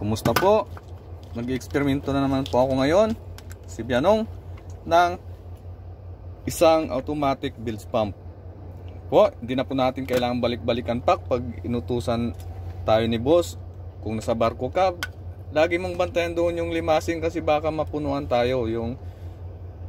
Kumusta po? Nag-eksperimento na naman po ako ngayon, si Bianong, ng isang automatic bilge pump. Po, hindi na po natin kailangan balik-balikan pa pag inutusan tayo ni boss. Kung nasa barko ka, lagi mong bantayan doon yung limasin kasi baka mapunuan tayo yung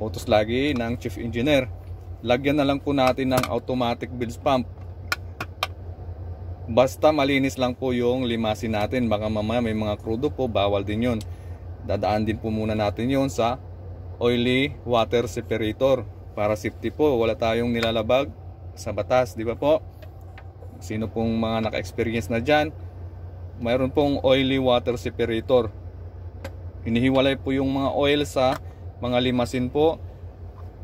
photos lagi ng chief engineer. Lagyan na lang po natin ng automatic bilge pump Basta malinis lang po yung limasin natin. Baka mamaya may mga krudo po, bawal din yun. Dadaan din po muna natin yun sa oily water separator. Para safety po, wala tayong nilalabag sa batas, di ba po? Sino pong mga naka-experience na dyan, mayroon pong oily water separator. Hinihiwalay po yung mga oil sa mga limasin po.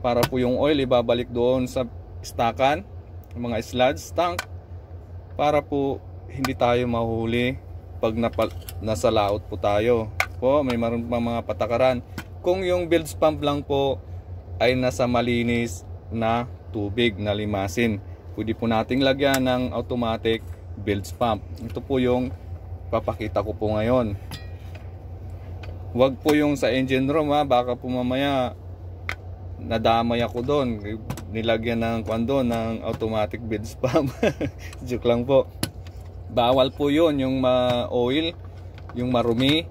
Para po yung oil ibabalik doon sa stakan, mga sludge tank para po hindi tayo mahuli pag napal nasa laot po tayo po may maroon pa mga patakaran kung yung bilge pump lang po ay nasa malinis na tubig na limasin pwede po nating lagyan ng automatic bilge pump ito po yung papakita ko po ngayon wag po yung sa engine room ha baka po mamaya nadamay ako doon nilagyan ng kwando ng automatic bed spam joke lang po bawal po yon yung ma-oil yung marumi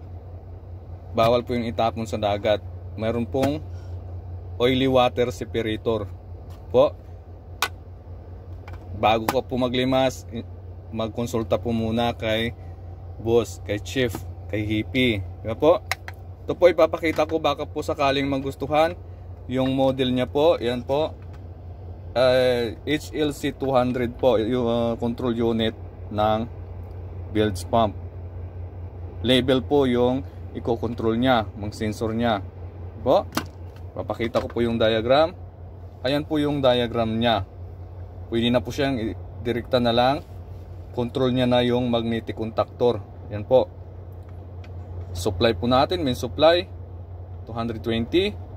bawal po yung itapon sa dagat mayroon pong oily water separator po bago ko po maglimas magkonsulta po muna kay boss, kay chief, kay hippie diba po? ito po ipapakita ko baka po sakaling magustuhan yung model niya po, yan po uh, HLC 200 po yung uh, control unit ng bilge pump label po yung i-control niya, mga sensor niya po, papakita ko po yung diagram ayan po yung diagram niya pwede na po siyang direkta na lang control niya na yung magnetic contactor yan po supply po natin main supply 220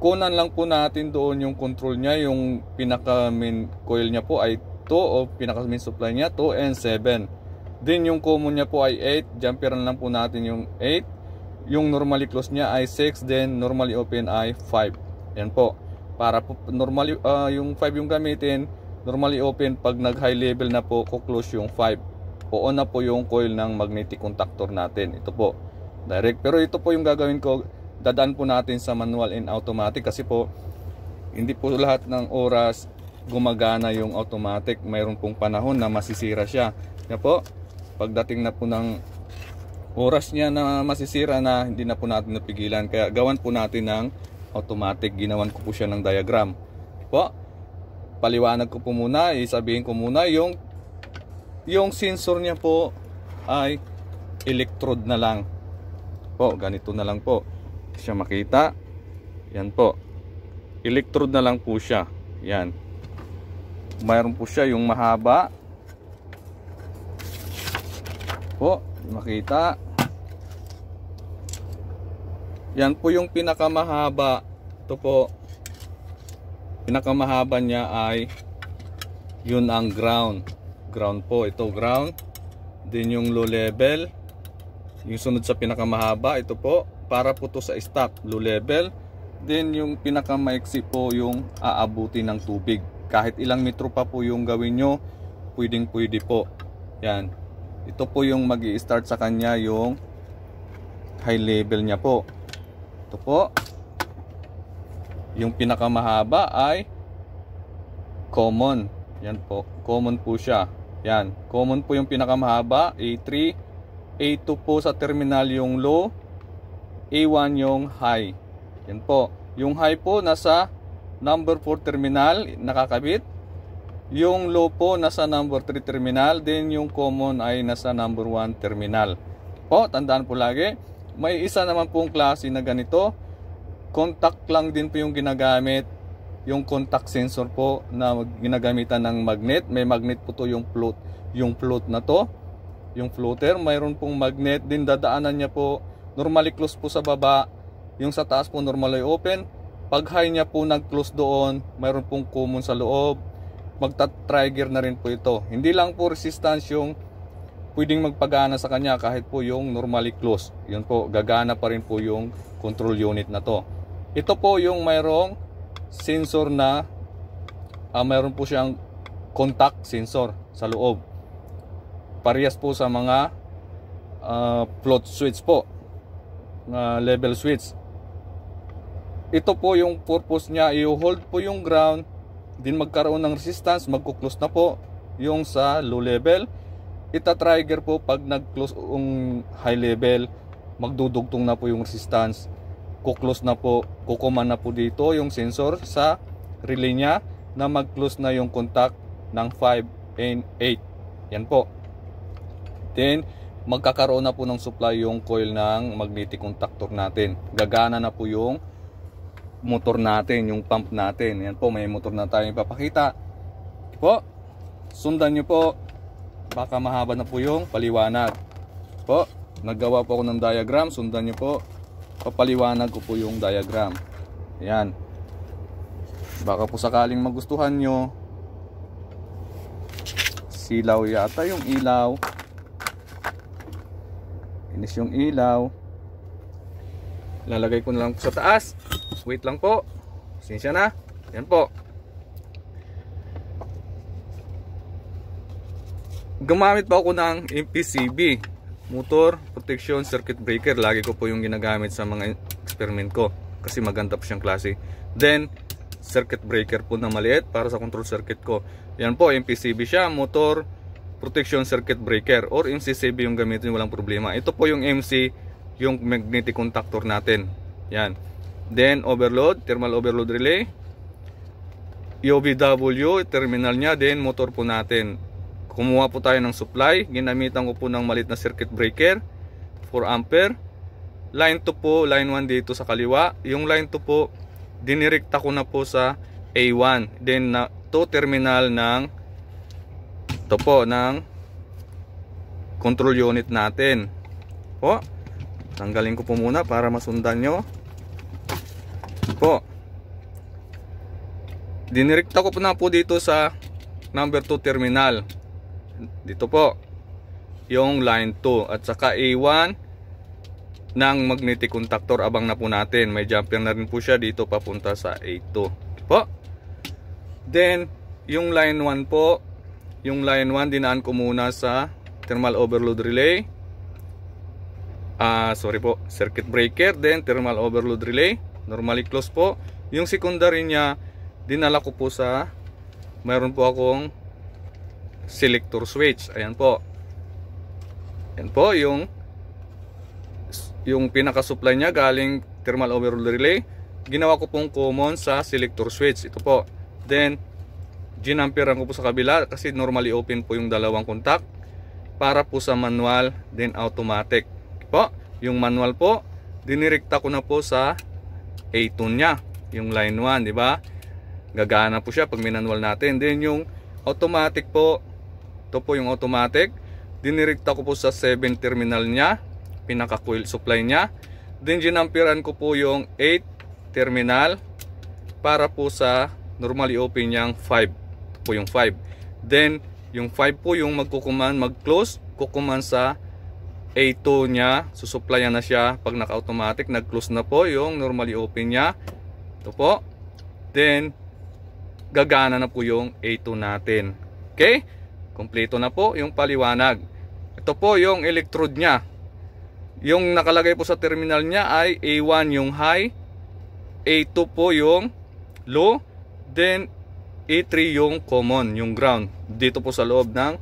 kunan lang po natin doon yung control niya yung pinaka main coil niya po ay 2 o pinaka main supply niya 2 and 7 then yung common niya po ay 8 jumperan lang po natin yung 8 yung normally close niya ay 6 then normally open ay 5 yan po para po normally uh, yung 5 yung gamitin normally open pag nag high level na po kuklose yung 5 oo na po yung coil ng magnetic contactor natin ito po direct pero ito po yung gagawin ko dadaan po natin sa manual and automatic kasi po hindi po lahat ng oras gumagana yung automatic mayroon pong panahon na masisira siya kaya po pagdating na po ng oras niya na masisira na hindi na po natin napigilan kaya gawan po natin ng automatic ginawan ko po siya ng diagram po paliwanag ko po muna isabihin ko muna yung yung sensor niya po ay electrode na lang po ganito na lang po siya makita. Yan po. Electrode na lang po siya. Yan. Mayroon po siya yung mahaba. Po, makita. Yan po yung pinakamahaba. Ito po. Pinakamahaba niya ay yun ang ground. Ground po. Ito ground. Then yung low level. Yung sunod sa pinakamahaba. Ito po para po to sa stock low level then yung pinakamaiksi po yung aabuti ng tubig kahit ilang metro pa po yung gawin nyo pwedeng pwede po yan ito po yung mag start sa kanya yung high level niya po ito po yung pinakamahaba ay common yan po common po siya yan common po yung pinakamahaba A3 A2 po sa terminal yung low A1 yung high. Yan po. Yung high po nasa number 4 terminal nakakabit. Yung low po nasa number 3 terminal, then yung common ay nasa number 1 terminal. Po, tandaan po lagi, may isa naman pong klase na ganito. Contact lang din po yung ginagamit. Yung contact sensor po na ginagamitan ng magnet. May magnet po to yung float, yung float na to. Yung floater, mayroon pong magnet din dadaanan niya po normally close po sa baba yung sa taas po normally open pag high niya po nag close doon mayroon pong common sa loob magta-trigger na rin po ito hindi lang po resistance yung pwedeng magpagana sa kanya kahit po yung normally close yun po gagana pa rin po yung control unit na to ito po yung mayroong sensor na uh, mayroon po siyang contact sensor sa loob parehas po sa mga uh, ah, float switch po na level switch ito po yung purpose niya i-hold po yung ground din magkaroon ng resistance magkuklose na po yung sa low level ita-trigger po pag nag-close yung high level magdudugtong na po yung resistance kuklose na po kukuman na po dito yung sensor sa relay niya na mag-close na yung contact ng 5 and 8 yan po then magkakaroon na po ng supply yung coil ng magnetic contactor natin. Gagana na po yung motor natin, yung pump natin. Yan po, may motor na tayo ipapakita. Po, sundan nyo po. Baka mahaba na po yung paliwanag. Po, naggawa po ako ng diagram. Sundan nyo po. Papaliwanag ko po yung diagram. Yan. Baka po sakaling magustuhan nyo. Silaw yata yung ilaw. Inis yung ilaw. Lalagay ko na lang po sa taas. Wait lang po. Sinsya na. Yan po. Gumamit pa ako ng MPCB. Motor Protection Circuit Breaker. Lagi ko po yung ginagamit sa mga experiment ko. Kasi maganda po siyang klase. Then, circuit breaker po na maliit para sa control circuit ko. Yan po, MPCB siya. Motor protection circuit breaker or MCCB yung gamitin nyo, walang problema. Ito po yung MC, yung magnetic contactor natin. Yan. Then, overload, thermal overload relay. UVW, terminal niya, then motor po natin. Kumuha po tayo ng supply. Ginamitan ko po ng malit na circuit breaker, 4 ampere. Line 2 po, line 1 dito sa kaliwa. Yung line 2 po, dinirekta ko na po sa A1. Then, na, to terminal ng ito po ng control unit natin po tanggalin ko po muna para masundan nyo po dinirekta ko po na po dito sa number 2 terminal dito po yung line 2 at saka A1 ng magnetic contactor abang na po natin may jumper na rin po siya dito papunta sa A2 po then yung line 1 po yung line 1 dinaan ko muna sa thermal overload relay. Ah, uh, sorry po, circuit breaker then thermal overload relay. Normally close po. Yung secondary niya dinala ko po sa mayroon po akong selector switch. Ayan po. Ayan po yung yung pinaka supply niya galing thermal overload relay. Ginawa ko pong common sa selector switch. Ito po. Then ginamperan ko po sa kabila kasi normally open po yung dalawang contact para po sa manual then automatic po yung manual po dinirekta ko na po sa A2 niya yung line 1 di ba gagana po siya pag minanual natin then yung automatic po to po yung automatic dinirekta ko po sa 7 terminal niya pinaka coil supply niya then ginamperan ko po yung 8 terminal para po sa normally open niyang 5 po yung 5. Then, yung 5 po yung magkukuman, mag-close, kukuman sa A2 niya. Susuplayan na siya pag naka-automatic. Nag-close na po yung normally open niya. Ito po. Then, gagana na po yung A2 natin. Okay? Kompleto na po yung paliwanag. Ito po yung electrode niya. Yung nakalagay po sa terminal niya ay A1 yung high, A2 po yung low, then E3 yung common, yung ground. Dito po sa loob ng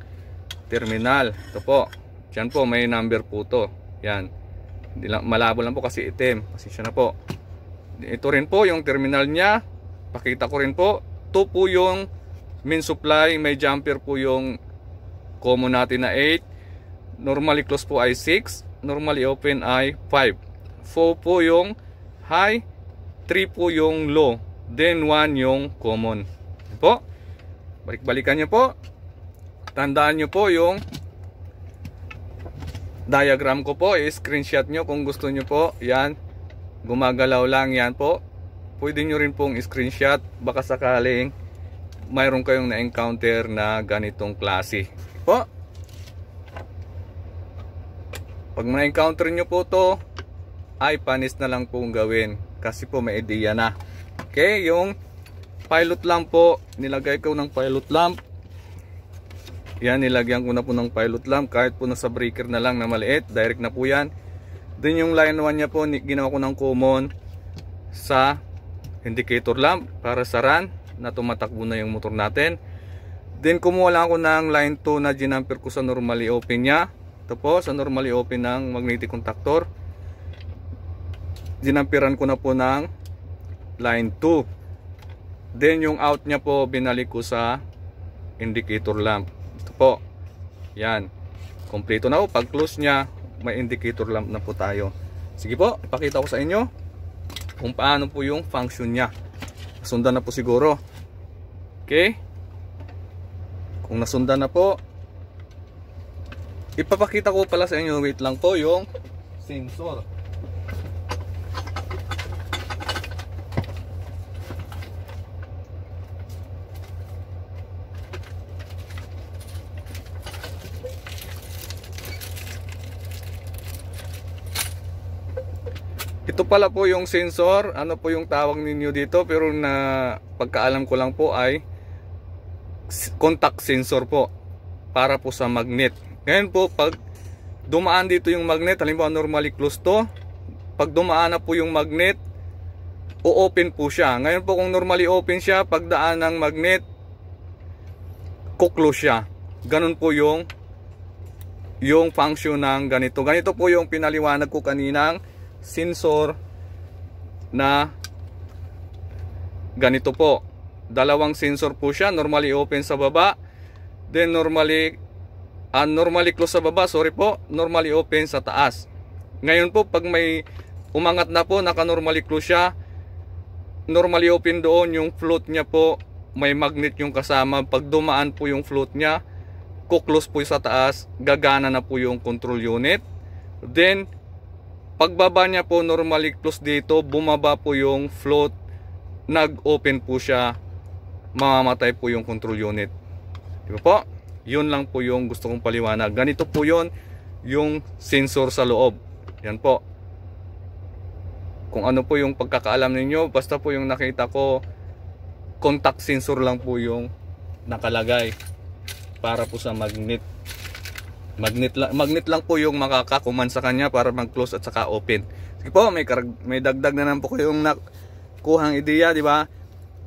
terminal. Ito po. Diyan po, may number po to. Yan. Malabo lang po kasi itim. Pasensya na po. Ito rin po yung terminal niya. Pakita ko rin po. Ito po yung main supply. May jumper po yung common natin na 8. Normally close po ay 6. Normally open ay 5. 4 po yung high. 3 po yung low. Then 1 yung common po balik-balikan nyo po tandaan nyo po yung diagram ko po i-screenshot nyo kung gusto nyo po yan gumagalaw lang yan po pwede nyo rin pong screenshot baka sakaling mayroon kayong na-encounter na ganitong klase po pag na-encounter nyo po to ay panis na lang pong gawin kasi po may idea na okay yung pilot lamp po nilagay ko ng pilot lamp yan nilagyan ko na po ng pilot lamp kahit po nasa breaker na lang na maliit direct na po yan din yung line 1 niya po ginawa ko ng common sa indicator lamp para sa run na tumatakbo na yung motor natin then kumuha lang ako ng line 2 na ginamper ko sa normally open niya ito po sa normally open ng magnetic contactor ginamperan ko na po ng line 2 Then yung out niya po binalik ko sa indicator lamp. Ito po. Yan. Kompleto na po. Pag close niya, may indicator lamp na po tayo. Sige po, ipakita ko sa inyo kung paano po yung function niya. Sundan na po siguro. Okay? Kung nasundan na po, ipapakita ko pala sa inyo, wait lang po, yung sensor. Ito pala po yung sensor, ano po yung tawag ninyo dito pero na pagkaalam ko lang po ay contact sensor po para po sa magnet. Ngayon po pag dumaan dito yung magnet, halimbawa normally close to, pag dumaan na po yung magnet, o-open po siya. Ngayon po kung normally open siya, pagdaan ng magnet, kuklose siya. Ganun po yung yung function ng ganito. Ganito po yung pinaliwanag ko kaninang sensor na ganito po. Dalawang sensor po siya, normally open sa baba, then normally uh, normally close sa baba, sorry po, normally open sa taas. Ngayon po pag may umangat na po, naka-normally close siya, normally open doon yung float niya po, may magnet yung kasama. Pag dumaan po yung float niya, kuklose po sa taas, gagana na po yung control unit. Then, Pagbaba niya po normally close dito, bumaba po yung float, nag-open po siya, mamamatay po yung control unit. Di ba po? Yun lang po yung gusto kong paliwanag. Ganito po yun yung sensor sa loob. Yan po. Kung ano po yung pagkakaalam ninyo, basta po yung nakita ko, contact sensor lang po yung nakalagay para po sa magnet Magnet, lang, magnet lang po yung makakakuman sa kanya para mag-close at saka open. Sige po, may, karag, may dagdag na naman po kayong nakuhang ideya, di ba?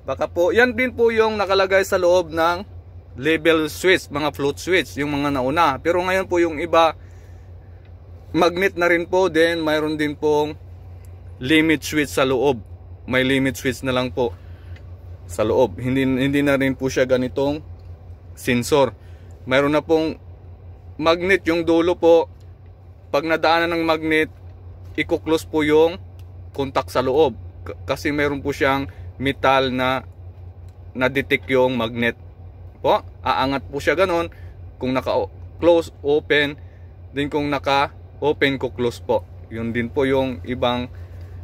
Baka po, yan din po yung nakalagay sa loob ng level switch, mga float switch, yung mga nauna. Pero ngayon po yung iba, magnet na rin po then mayroon din pong limit switch sa loob. May limit switch na lang po sa loob. Hindi, hindi na rin po siya ganitong sensor. Mayroon na pong magnet yung dulo po pag nadaanan ng magnet ikuklos po yung contact sa loob kasi meron po siyang metal na na-detect yung magnet po aangat po siya ganon kung naka close open din kung naka open ko close po yun din po yung ibang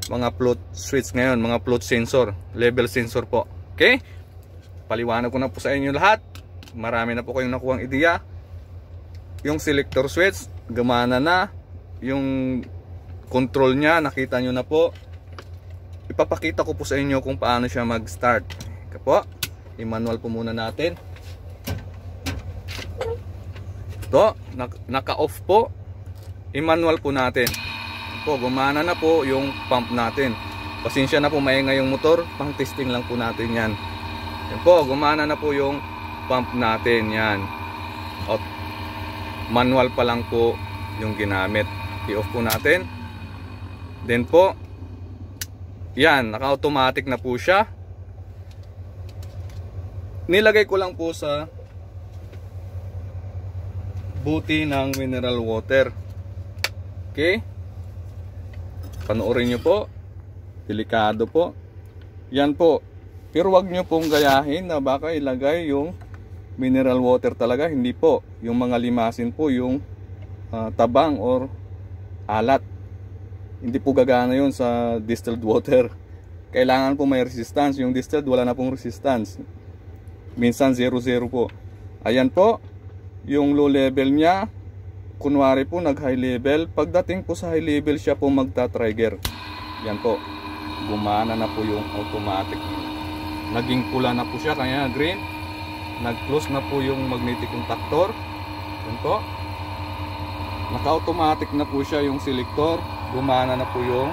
mga float switch ngayon mga float sensor level sensor po okay paliwanag ko na po sa inyo lahat marami na po kayong nakuha ang ideya yung selector switch gumana na yung control niya nakita nyo na po ipapakita ko po sa inyo kung paano siya mag start po i-manual po muna natin to naka off po i-manual po natin po gumana na po yung pump natin pasensya na po maingay yung motor pang testing lang po natin yan yan po gumana na po yung pump natin yan out manual pa lang po yung ginamit i-off po natin then po yan naka automatic na po siya nilagay ko lang po sa buti ng mineral water okay panoorin nyo po delikado po yan po pero wag nyo pong gayahin na baka ilagay yung mineral water talaga hindi po yung mga limasin po yung uh, tabang or alat hindi po gagana yun sa distilled water kailangan po may resistance yung distilled wala na pong resistance minsan 0-0 po ayan po yung low level niya kunwari po nag high level pagdating po sa high level siya po magta-trigger yan po gumana na po yung automatic naging pula na po siya kaya green nag-close na po yung magnetic contactor yun po naka-automatic na po siya yung selector gumana na po yung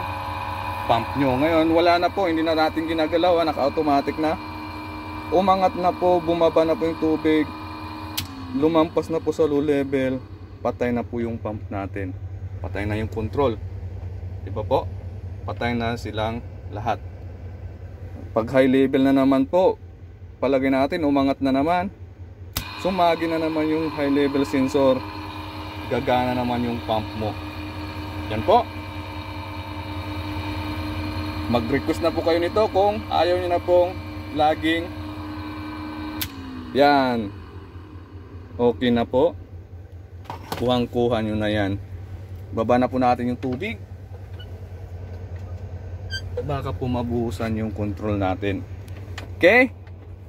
pump nyo ngayon wala na po hindi na natin ginagalaw naka-automatic na umangat na po bumaba na po yung tubig lumampas na po sa low level patay na po yung pump natin patay na yung control diba po patay na silang lahat pag high level na naman po palagay natin umangat na naman sumagi na naman yung high level sensor gagana naman yung pump mo yan po mag request na po kayo nito kung ayaw nyo na pong laging yan okay na po kuhang kuha nyo na yan baba na po natin yung tubig baka po mabuhusan yung control natin okay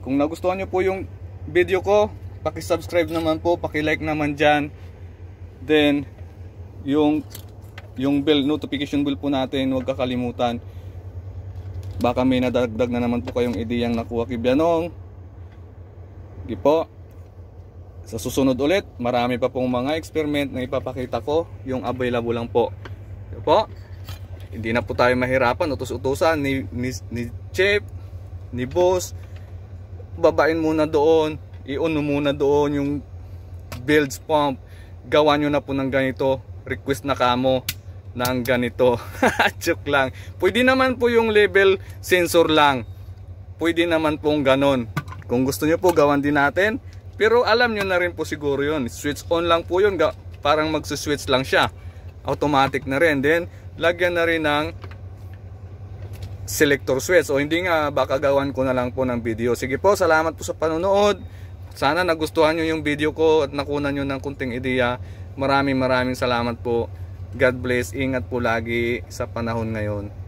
kung nagustuhan nyo po yung video ko, paki-subscribe naman po, paki-like naman diyan. Then yung yung bell notification bell po natin, huwag kakalimutan. Baka may nadagdag na naman po kayong ideyang nakuha kay Bianong. Gi po. Sa susunod ulit, marami pa pong mga experiment na ipapakita ko, yung available lang po. Di po. Hindi na po tayo mahirapan utos-utusan ni, ni, ni Chip, ni Boss, babain muna doon i-on muna doon yung builds pump gawa nyo na po ng ganito request na kamo ng ganito joke lang pwede naman po yung level sensor lang pwede naman pong ganon kung gusto nyo po gawan din natin pero alam nyo na rin po siguro yun switch on lang po yun parang magsuswitch lang siya automatic na rin then lagyan na rin ng selector switch o hindi nga baka gawan ko na lang po ng video sige po salamat po sa panonood sana nagustuhan nyo yung video ko at nakunan nyo ng kunting ideya maraming maraming salamat po God bless ingat po lagi sa panahon ngayon